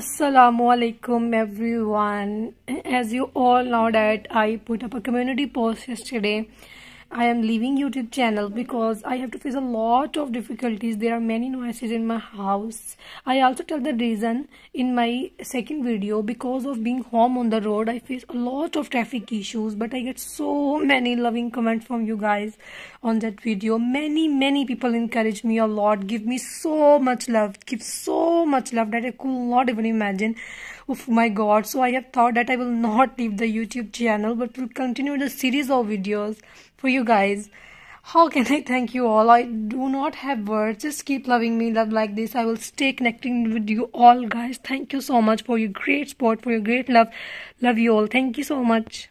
Assalamualaikum everyone. As you all know that I put up a community post yesterday. I am leaving YouTube channel because I have to face a lot of difficulties. There are many noises in my house. I also tell the reason in my second video because of being home on the road. I face a lot of traffic issues but I get so many loving comments from you guys on that video. Many many people encourage me a lot. Give me so much love. Give so much love that I could not even imagine. Oh my god. So I have thought that I will not leave the YouTube channel but will continue the series of videos for you guys. How can I thank you all? I do not have words. Just keep loving me, love like this. I will stay connecting with you all guys. Thank you so much for your great support, for your great love. Love you all. Thank you so much.